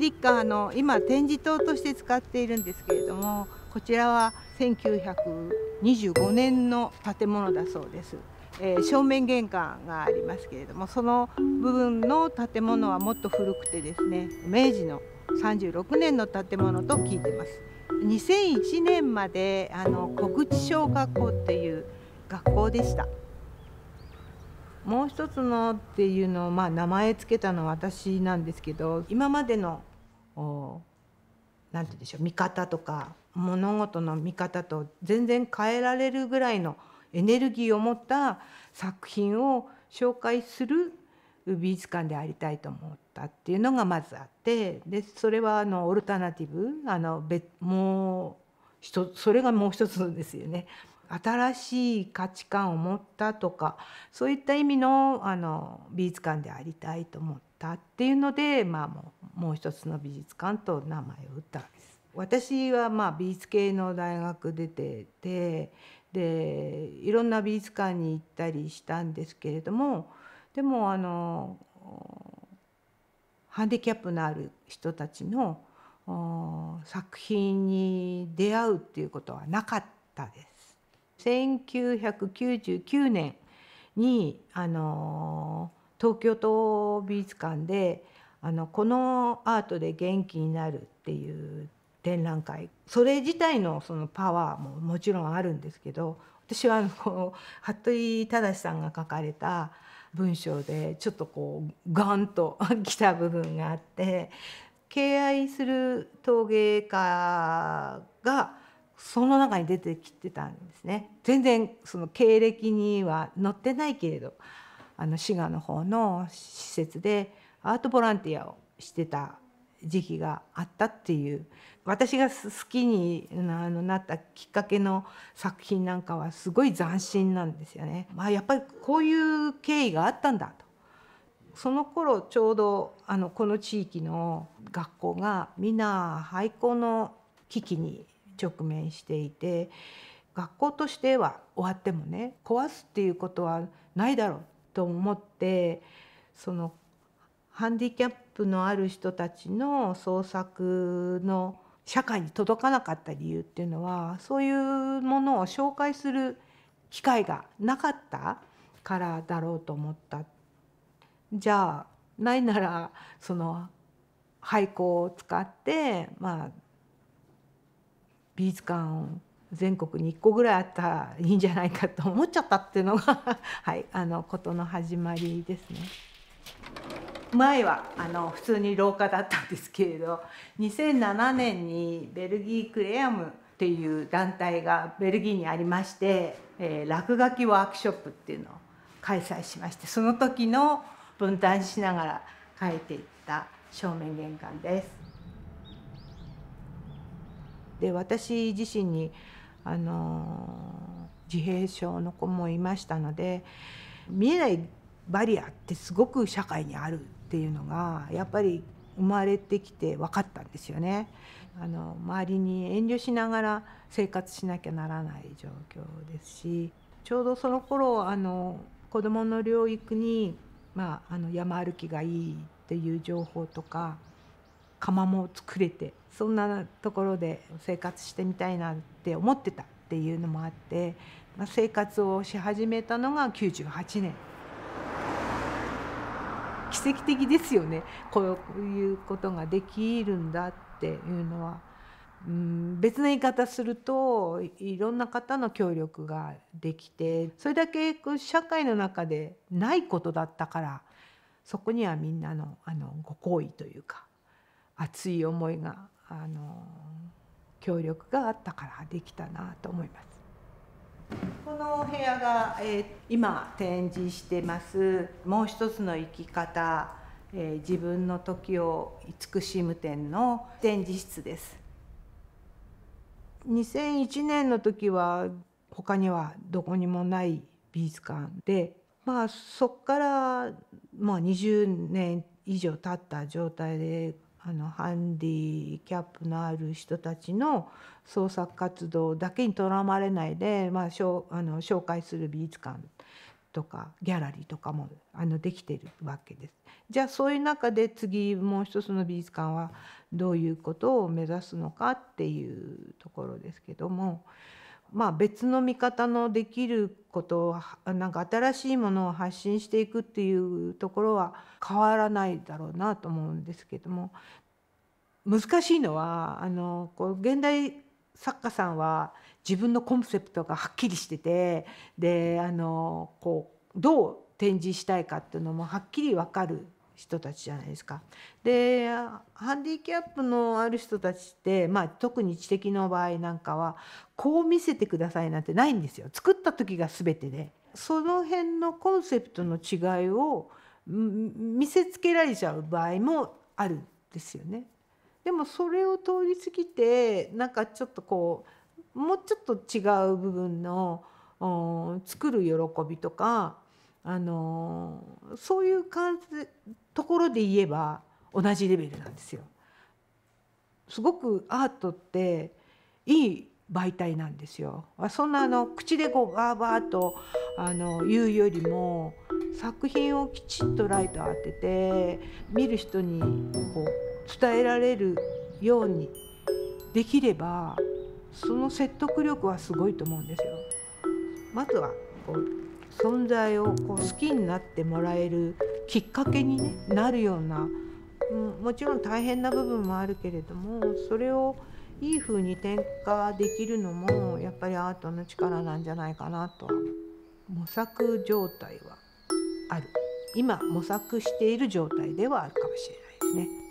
リカーの今展示棟として使っているんですけれどもこちらは1925年の建物だそうです。えー、正面玄関がありますけれどもその部分の建物はもっと古くてですね明治の36年の建物と聞いてます。2001年まであの小口小学校っていう学校でしたもう一つのっていうのを、まあ、名前つけたのは私なんですけど今までの何て言うんでしょう見方とか物事の見方と全然変えられるぐらいのエネルギーを持った作品を紹介する美術館でありたいと思ったっていうのがまずあってでそれはあのオルタナティブあのもうそれがもう一つですよね。新しい価値観を持ったとかそういった意味のあの美術館でありたいと思ったっていうので、まあ、もうもう一つの美術館と名前を打ったわけです。私はまあ美術系の大学出ててでいろんな美術館に行ったりしたんですけれどもでもあのハンディキャップのある人たちの作品に出会うっていうことはなかったです。1999年にあのー東京都美術館であのこのアートで元気になるっていう展覧会それ自体のそのパワーももちろんあるんですけど私はこの服部忠さんが書かれた文章でちょっとこうガンとき た部分があって敬愛する陶芸家がその中に出てきてたんですね全然その経歴には載ってないけれどあの滋賀の方の施設でアートボランティアをしてた時期があったっていう私が好きになったきっかけの作品なんかはすごい斬新なんですよね。まあ、やっぱりこういう経緯があったんだとその頃ちょうどあのこの地域の学校がみんな廃校の危機に直面していて学校としては終わってもね壊すっていうことはないだろうと思ってそのハンディキャップのある人たちの創作の社会に届かなかった理由っていうのはそういうものを紹介する機会がなかったからだろうと思った。じゃあないならその廃校を使ってまあ美術館全国に1個ぐらいあったらいいんじゃないかと思っちゃったっていうのが はいあのことの始まりですね。前はあの普通に廊下だったんですけれど2007年にベルギークレアムっていう団体がベルギーにありまして、えー、落書きワークショップっていうのを開催しましてその時の分担しながら書いていった正面玄関です。で私自身にあの自閉症の子もいましたので見えないバリアってすごく社会にあるっていうのがやっぱり生まれてきて分かったんですよね。あの周りに遠慮しながら生活しなきゃならない状況ですしちょうどその頃あの子どもの療育に、まあ、あの山歩きがいいっていう情報とか釜も作れてそんなところで生活してみたいなっって思ってたっていうのもあって、まあ、生活をし始めたのが98年。奇跡的ですよねこういうことができるんだっていうのは、うん、別の言い方するといろんな方の協力ができてそれだけ社会の中でないことだったからそこにはみんなのあのご好意というか熱い思いがあの協力があったからできたなと思います。このお部屋が、えー、今展示してます「もう一つの生き方、えー、自分の時を慈しむ展」の展示室です。2001年の時は他にはどこにもない美術館で、まあ、そこからまあ20年以上経った状態であのハンディキャップのある人たちの創作活動だけにとらわれないで、まあ、しょあの紹介する美術館とかギャラリーとかもあのできてるわけです。じゃあそういう中で次もう一つの美術館はどういうことを目指すのかっていうところですけども。まあ、別の見方のできることをなんか新しいものを発信していくっていうところは変わらないだろうなと思うんですけども難しいのはあのこう現代作家さんは自分のコンセプトがはっきりしててであのこうどう展示したいかっていうのもはっきり分かる人たちじゃないですか。でハンディキャップのある人たちって、まあ、特に知的の場合なんかはこう見せてくださいなんてないんですよ作った時が全てで。その辺のコンセプトの違いを見せつけられちゃう場合もあるんですよね。でもそれを通り過ぎてなんかちょっとこうもうちょっと違う部分の作る喜びとかあのそういう感じところで言えば同じレベルなんですよ。すごくアートっていい媒体なんですよ。そんなあの口でこうバーバーとあの言うよりも作品をきちっとライト当てて見る人にこう伝えられるようにできればその説得力はすごいと思うんですよ。まずはこう存在をこう好きになってもらえるきっかけに、ね、なるような、うん、もちろん大変な部分もあるけれどもそれをいい風に転化できるのもやっぱりアートの力なんじゃないかなと模索状態はある今模索している状態ではあるかもしれないですね。